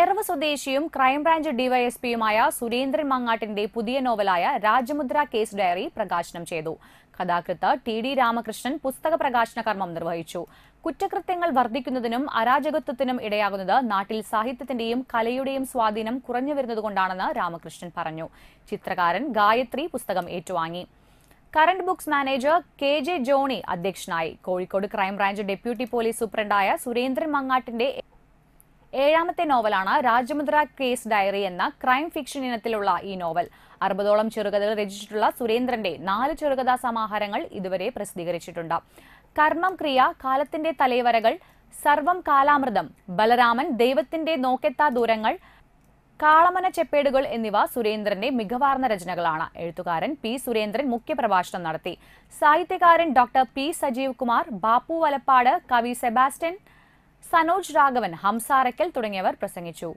എറവ് സ്വദേശിയും ക്രൈംബ്രാഞ്ച് ഡിവൈഎസ്പിയുമായ സുരേന്ദ്രൻ മങ്ങാട്ടിന്റെ പുതിയ നോവലായ രാജമുദ്ര case diary പ്രകാശനം ചെയ്തു കഥാകൃത്ത് ടി ഡി രാമകൃഷ്ണൻ പുസ്തക പ്രകാശന കർമ്മം നിർവഹിച്ചു കുറ്റകൃത്യങ്ങൾ വർദ്ധിക്കുന്നതിനും അരാജകത്വത്തിനും ഇടയാകുന്നത് നാട്ടിൽ സാഹിത്യത്തിന്റെയും കലയുടെയും സ്വാധീനം കുറഞ്ഞു വരുന്നതുകൊണ്ടാണെന്ന് രാമകൃഷ്ണൻ പറഞ്ഞു ചിത്രകാരൻ ഗായത്രി പുസ്തകം ഏറ്റുവാങ്ങി current books manager K J Johny അധ്യക്ഷനായി കോഴിക്കോട് ക്രൈംബ്രാഞ്ച് ഡെപ്യൂട്ടി പോലീസ് സൂപ്രണ്ടായ സുരേന്ദ്രൻ മങ്ങാട്ടിന്റെ ഏഴാമത്തെ നോവലാണ് രാജമുദ്ര കേസ് ഡയറി എന്ന ക്രൈം ഫിക്ഷൻ ഇനത്തിലുള്ള ഈ നോവൽ അറുപതോളം ചെറുകഥകൾ രചിച്ചിട്ടുള്ള സുരേന്ദ്രന്റെ നാല് ചെറുകഥാ സമാഹാരങ്ങൾ ഇതുവരെ പ്രസിദ്ധീകരിച്ചിട്ടുണ്ട് കർമ്മം ക്രിയ കാലത്തിന്റെ തലൈവരകൾ സർവം കാലാമൃതം ബലരാമൻ ദൈവത്തിന്റെ നോക്കെത്താ ദൂരങ്ങൾ കാളമന ചെപ്പേടുകൾ എന്നിവ സുരേന്ദ്രന്റെ മികവാർന്ന രചനകളാണ് എഴുത്തുകാരൻ പി സുരേന്ദ്രൻ മുഖ്യപ്രഭാഷണം നടത്തി സാഹിത്യകാരൻ ഡോക്ടർ പി സജീവ് കുമാർ ബാപ്പു വലപ്പാട് കവി സെബാസ്റ്റ്യൻ സനോജ് രാഘവൻ ഹംസാരക്കൽ തുടങ്ങിയവർ പ്രസംഗിച്ചു